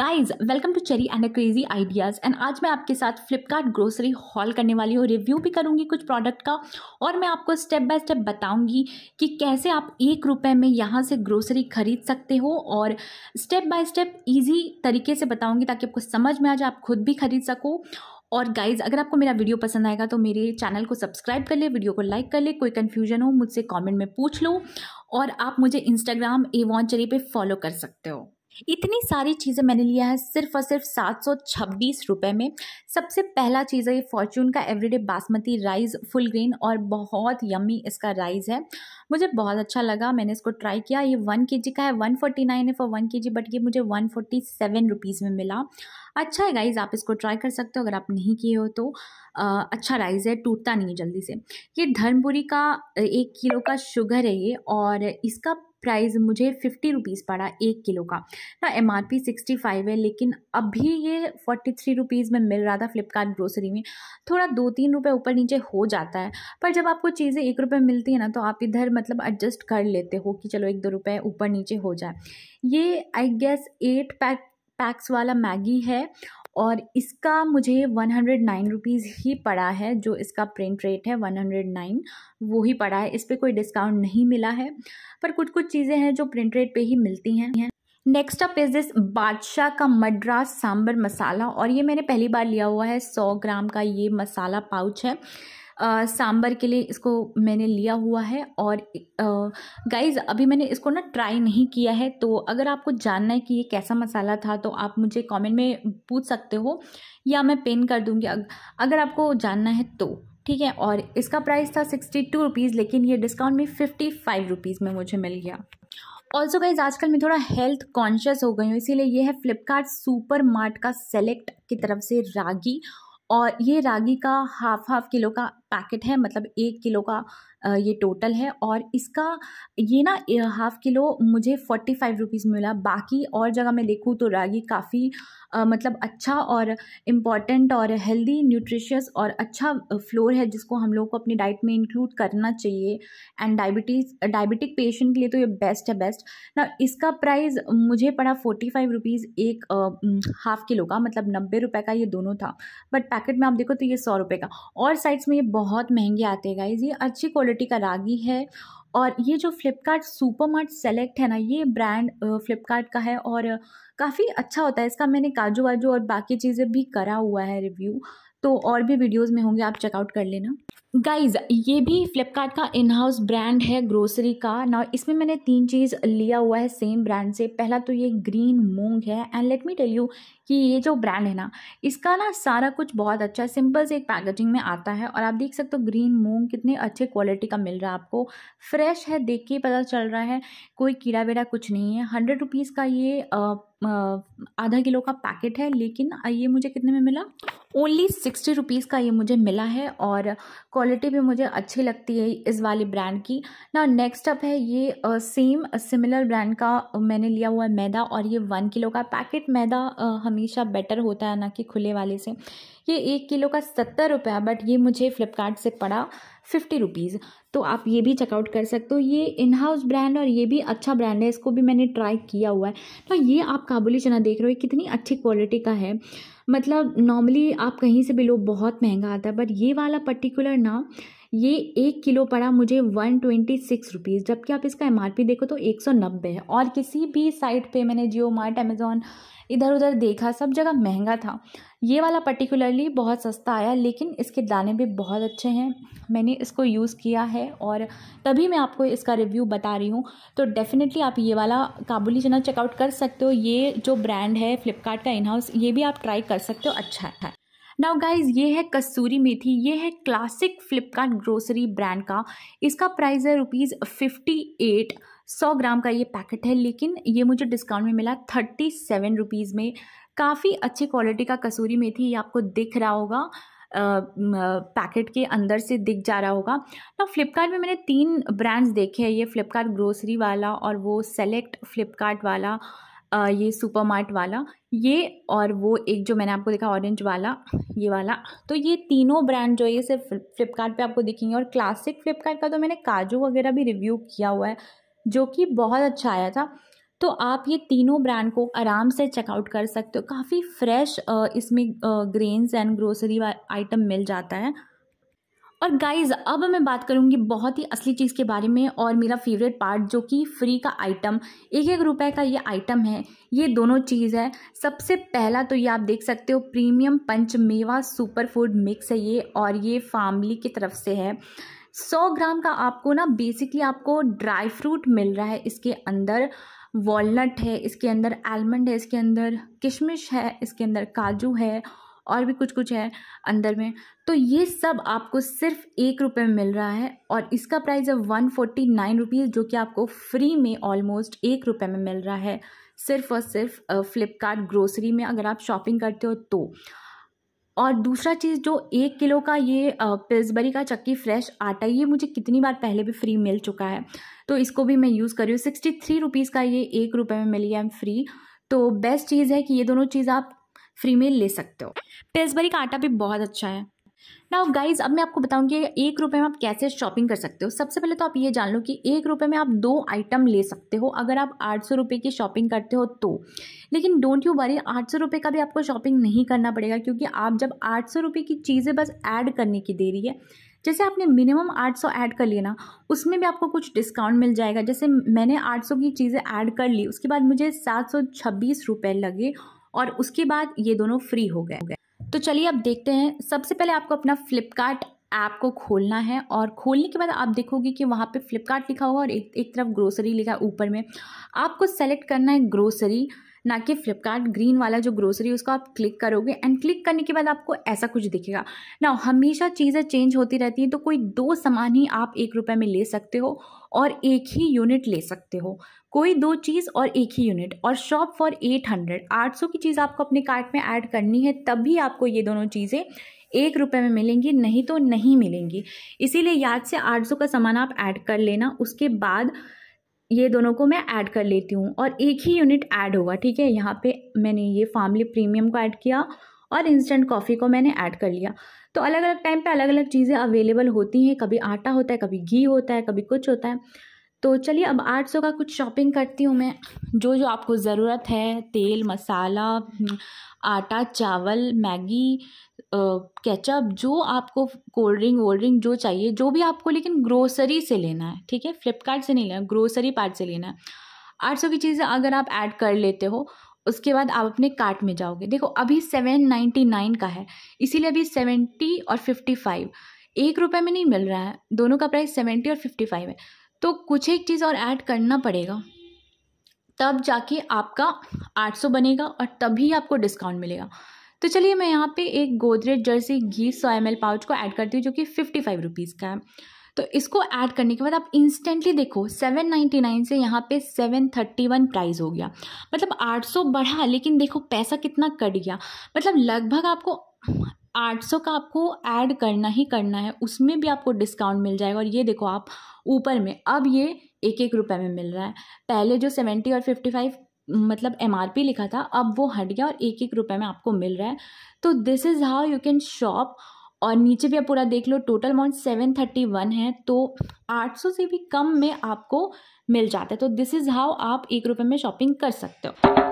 guys welcome to cherry and crazy ideas एंड आज मैं आपके साथ फ्लिपकार्ट ग्रोसरी हॉल करने वाली हूँ रिव्यू भी करूँगी कुछ प्रोडक्ट का और मैं आपको स्टेप बाय स्टेप बताऊँगी कि कैसे आप एक रुपये में यहाँ से ग्रोसरी खरीद सकते हो और स्टेप बाय स्टेप ईजी तरीके से बताऊँगी ताकि आपको समझ में आ जाए आप खुद भी खरीद सको और गाइज अगर आपको मेरा वीडियो पसंद आएगा तो मेरे चैनल को सब्सक्राइब कर ले वीडियो को लाइक कर ले कोई कन्फ्यूजन हो मुझसे कॉमेंट में पूछ लो और आप मुझे इंस्टाग्राम एवॉन चेरी पर फॉलो कर सकते हो इतनी सारी चीज़ें मैंने लिया है सिर्फ और सिर्फ सात सौ छब्बीस रुपये में सबसे पहला चीज़ है ये फॉर्चून का everyday basmati rice full green और बहुत यमी इसका राइस है मुझे बहुत अच्छा लगा मैंने इसको ट्राई किया ये वन के का है वन फोर्टी नाइन है फॉर वन के बट ये मुझे वन फोर्टी सेवन रुपीज़ में मिला अच्छा है गाइज़ आप इसको ट्राई कर सकते हो अगर आप नहीं किए हो तो आ, अच्छा राइस है टूटता नहीं है जल्दी से ये धर्मपुरी का एक किलो का शुगर है ये और इसका प्राइस मुझे फिफ्टी रुपीज़ पड़ा एक किलो का ना M R P sixty five है लेकिन अभी ये फोर्टी थ्री रुपीज़ में मिल रहा था फ्लिपकार्ट ग्रोसरी में थोड़ा दो तीन रुपये ऊपर नीचे हो जाता है पर जब आपको चीज़ें एक रुपये मिलती है ना तो आप इधर मतलब एडजस्ट कर लेते हो कि चलो एक दो रुपये ऊपर नीचे हो जाए ये I guess eight pack packs वाला मैगी है और इसका मुझे वन हंड्रेड नाइन रुपीज़ ही पड़ा है जो इसका प्रिंट रेट है वन हंड्रेड नाइन वो ही पड़ा है इस पर कोई डिस्काउंट नहीं मिला है पर कुछ कुछ चीज़ें हैं जो प्रिंट रेट पे ही मिलती हैं नेक्स्ट अप इज़ दिस बादशाह का मद्रास सांबर मसाला और ये मैंने पहली बार लिया हुआ है सौ ग्राम का ये मसाला पाउच है सांभर के लिए इसको मैंने लिया हुआ है और गाइज अभी मैंने इसको ना ट्राई नहीं किया है तो अगर आपको जानना है कि ये कैसा मसाला था तो आप मुझे कमेंट में पूछ सकते हो या मैं पेन कर दूँगी अगर आपको जानना है तो ठीक है और इसका प्राइस था सिक्सटी टू रुपीज़ लेकिन ये डिस्काउंट में फिफ्टी फाइव रुपीज़ में मुझे मिल गया ऑल्सो गाइज आजकल मैं थोड़ा हेल्थ कॉन्शियस हो गई हूँ इसीलिए ये है फ्लिपकार्ट सुपर मार्ट का सेलेक्ट की तरफ से रागी और ये रागी का हाफ हाफ किलो का पैकेट है मतलब एक किलो का ये टोटल है और इसका ये ना हाफ़ किलो मुझे फोर्टी फाइव रुपीज़ मिला बाकी और जगह मैं देखूँ तो रागी काफ़ी मतलब अच्छा और इम्पॉर्टेंट और हेल्दी न्यूट्रिशियस और अच्छा फ्लोर है जिसको हम लोग को अपनी डाइट में इंक्लूड करना चाहिए एंड डायबिटीज़ डायबिटिक पेशेंट के लिए तो ये बेस्ट है बेस्ट ना इसका प्राइस मुझे पड़ा फोर्टी फाइव रुपीज़ एक हाफ़ किलो का मतलब नब्बे रुपये का ये दोनों था बट पैकेट में आप देखो तो ये सौ रुपये का और साइड्स में ये बहुत महंगे आते हैं गाइज़ ये अच्छी क्वालिटी का रागी है और ये जो फ्लिपकार्ट सुपर मार्ट सेलेक्ट है ना ये ब्रांड फ्लिपकार्ट का है और काफ़ी अच्छा होता है इसका मैंने काजू वाजू और बाकी चीज़ें भी करा हुआ है रिव्यू तो और भी वीडियोज़ में होंगे आप चेकआउट कर लेना गाइज ये भी फ्लिपकार्ट का इन हाउस ब्रांड है ग्रोसरी का ना इसमें मैंने तीन चीज़ लिया हुआ है सेम ब्रांड से पहला तो ये ग्रीन मूंग है and let me tell you कि ये जो ब्रांड है ना इसका ना सारा कुछ बहुत अच्छा है सिंपल से एक पैकेजिंग में आता है और आप देख सकते हो ग्रीन मूंग कितने अच्छे क्वालिटी का मिल रहा है आपको फ्रेश है देख के पता चल रहा है कोई कीड़ा वेड़ा कुछ नहीं है हंड्रेड रुपीज़ का ये आ, आधा किलो का पैकेट है लेकिन ये मुझे कितने में मिला ओनली सिक्सटी रुपीज़ का ये मुझे मिला है और क्वालिटी भी मुझे अच्छी लगती है इस वाली ब्रांड की ना नेक्स्ट अप है ये सेम सिमिलर ब्रांड का मैंने लिया हुआ है मैदा और ये वन किलो का पैकेट मैदा हमेशा बेटर होता है ना कि खुले वाले से ये एक किलो का सत्तर रुपया बट ये मुझे फ्लिपकार्ट से पड़ा फिफ्टी रुपीज़ तो आप ये भी चेकआउट कर सकते हो ये इन हाउस ब्रांड और ये भी अच्छा ब्रांड है इसको भी मैंने ट्राई किया हुआ है तो ये आप काबुली चना देख रहे हो कितनी अच्छी क्वालिटी का है मतलब नॉर्मली आप कहीं से भी लो बहुत महंगा आता है बट ये वाला पर्टिकुलर ना ये एक किलो पड़ा मुझे वन ट्वेंटी सिक्स रुपीज़ जबकि आप इसका पी देखो तो एक सौ नब्बे है और किसी भी साइट पे मैंने जियो मार्ट अमेज़ोन इधर उधर देखा सब जगह महंगा था ये वाला पर्टिकुलरली बहुत सस्ता आया लेकिन इसके दाने भी बहुत अच्छे हैं मैंने इसको यूज़ किया है और तभी मैं आपको इसका रिव्यू बता रही हूँ तो डेफ़िनेटली आप ये वाला काबुली चना चेकआउट कर सकते हो ये जो ब्रांड है फ्लिपकार्ट का इनहाउस ये भी आप ट्राई कर सकते हो अच्छा है नाउ गाइज ये है कस्तूरी मेथी ये है क्लासिक फ्लिपकार्ट ग्रोसरी ब्रांड का इसका प्राइस है रुपीज़ फिफ्टी एट सौ ग्राम का ये पैकेट है लेकिन ये मुझे डिस्काउंट में मिला थर्टी सेवन रुपीज़ में काफ़ी अच्छी क्वालिटी का कसूरी मेथी ये आपको दिख रहा होगा पैकेट के अंदर से दिख जा रहा होगा ना फ्लिपकार्ट में मैंने तीन ब्रांड्स देखे हैं ये फ्लिपकार्ट ग्रोसरी वाला और वो सेलेक्ट फ्लिपकार्ट वाला ये सुपर मार्ट वाला ये और वो एक जो मैंने आपको देखा ऑरेंज वाला ये वाला तो ये तीनों ब्रांड जो ये सिर्फ फ्लिपकार्ट पे आपको दिखेंगे और क्लासिक फ्लिपकार्ट का तो मैंने काजू वगैरह भी रिव्यू किया हुआ है जो कि बहुत अच्छा आया था तो आप ये तीनों ब्रांड को आराम से चेकआउट कर सकते हो काफ़ी फ्रेश इसमें ग्रेन्स एंड ग्रोसरी आइटम मिल जाता है और गाइज अब मैं बात करूँगी बहुत ही असली चीज़ के बारे में और मेरा फेवरेट पार्ट जो कि फ्री का आइटम एक एक रुपए का ये आइटम है ये दोनों चीज़ है सबसे पहला तो ये आप देख सकते हो प्रीमियम पंच मेवा सुपर फूड मिक्स है ये और ये फैमिली की तरफ से है सौ ग्राम का आपको ना बेसिकली आपको ड्राई फ्रूट मिल रहा है इसके अंदर वॉलनट है इसके अंदर आलमंड है इसके अंदर किशमिश है इसके अंदर काजू है और भी कुछ कुछ है अंदर में तो ये सब आपको सिर्फ एक रुपये में मिल रहा है और इसका प्राइस है वन फोर्टी नाइन रुपीज़ जो कि आपको फ्री में ऑलमोस्ट एक रुपये में मिल रहा है सिर्फ और सिर्फ फ़्लिपकार्ट ग्रोसरी में अगर आप शॉपिंग करते हो तो और दूसरा चीज़ जो एक किलो का ये पिल्सबरी का चक्की फ्रेश आटा ये मुझे कितनी बार पहले भी फ्री मिल चुका है तो इसको भी मैं यूज़ कर रही हूँ सिक्सटी थ्री रुपीज़ का ये एक रुपये में मिली है फ्री तो बेस्ट चीज़ है कि ये दोनों चीज़ आप फ्री में ले सकते हो पिल्सबरी का आटा भी बहुत अच्छा है ना गाइज अब मैं आपको बताऊंगी एक रुपये में आप कैसे शॉपिंग कर सकते हो सबसे पहले तो आप ये जान लो कि एक रुपये में आप दो आइटम ले सकते हो अगर आप आठ सौ रुपये की शॉपिंग करते हो तो लेकिन डोंट यू वरी आठ सौ रुपये का भी आपको शॉपिंग नहीं करना पड़ेगा क्योंकि आप जब आठ सौ रुपये की चीज़ें बस ऐड करने की दे रही है जैसे आपने मिनिमम 800 ऐड कर लिया ना उसमें भी आपको कुछ डिस्काउंट मिल जाएगा जैसे मैंने 800 की चीज़ें ऐड कर ली उसके बाद मुझे सात सौ छब्बीस रुपये लगे और उसके बाद ये दोनों फ्री हो गए तो चलिए अब देखते हैं सबसे पहले आपको अपना फ्लिपकार्ट ऐप को खोलना है और खोलने के बाद आप देखोगे कि वहाँ पे फ्लिपकार्ट लिखा होगा और एक एक तरफ ग्रोसरी लिखा है ऊपर में आपको सेलेक्ट करना है ग्रोसरी ना कि फ्लिपकार्ट ग्रीन वाला जो ग्रोसरी उसको आप क्लिक करोगे एंड क्लिक करने के बाद आपको ऐसा कुछ दिखेगा ना हमेशा चीज़ें चेंज होती रहती हैं तो कोई दो सामान ही आप एक रुपये में ले सकते हो और एक ही यूनिट ले सकते हो कोई दो चीज़ और एक ही यूनिट और शॉप फॉर एट हंड्रेड आठ सौ की चीज़ आपको अपने कार्ट में ऐड करनी है तभी आपको ये दोनों चीज़ें एक रुपये में मिलेंगी नहीं तो नहीं मिलेंगी इसीलिए याद से आठ सौ का सामान आप ऐड कर लेना उसके बाद ये दोनों को मैं ऐड कर लेती हूँ और एक ही यूनिट ऐड होगा ठीक है यहाँ पे मैंने ये फार्मली प्रीमियम को ऐड किया और इंस्टेंट कॉफ़ी को मैंने ऐड कर लिया तो अलग अलग टाइम पे अलग अलग चीज़ें अवेलेबल होती हैं कभी आटा होता है कभी घी होता है कभी कुछ होता है तो चलिए अब 800 का कुछ शॉपिंग करती हूँ मैं जो जो आपको ज़रूरत है तेल मसाला हम्म, आटा चावल मैगी केचप जो आपको कोल्ड ड्रिंक वोल्ड ड्रिंक जो चाहिए जो भी आपको लेकिन ग्रोसरी से लेना है ठीक है फ्लिपकार्ट से नहीं लेना ग्रोसरी पार्ट से लेना है आठ सौ की चीज़ें अगर आप ऐड कर लेते हो उसके बाद आप अपने कार्ट में जाओगे देखो अभी सेवन नाइन्टी नाइन का है इसीलिए अभी सेवेंटी और फिफ्टी फाइव एक रुपये में नहीं मिल रहा है दोनों का प्राइस सेवेंटी और फिफ्टी फाइव है तो कुछ एक चीज़ और ऐड करना पड़ेगा तब जाके आपका 800 बनेगा और तभी आपको डिस्काउंट मिलेगा तो चलिए मैं यहाँ पे एक गोदरेज जर्सी घी सौ एम पाउच को ऐड करती हूँ जो कि फिफ्टी फाइव रुपीज़ का है तो इसको ऐड करने के बाद आप इंस्टेंटली देखो 799 से यहाँ पे 731 प्राइस हो गया मतलब 800 बढ़ा लेकिन देखो पैसा कितना कट गया मतलब लगभग आपको 800 का आपको ऐड करना ही करना है उसमें भी आपको डिस्काउंट मिल जाएगा और ये देखो आप ऊपर में अब ये एक एक रुपये में मिल रहा है पहले जो सेवेंटी और फिफ्टी फाइव मतलब एम लिखा था अब वो हट गया और एक एक रुपये में आपको मिल रहा है तो this is how you can shop और नीचे भी आप पूरा देख लो total amount seven thirty one है तो आठ सौ से भी कम में आपको मिल जाता है तो दिस इज़ हाउ आप एक रुपये में शॉपिंग कर सकते हो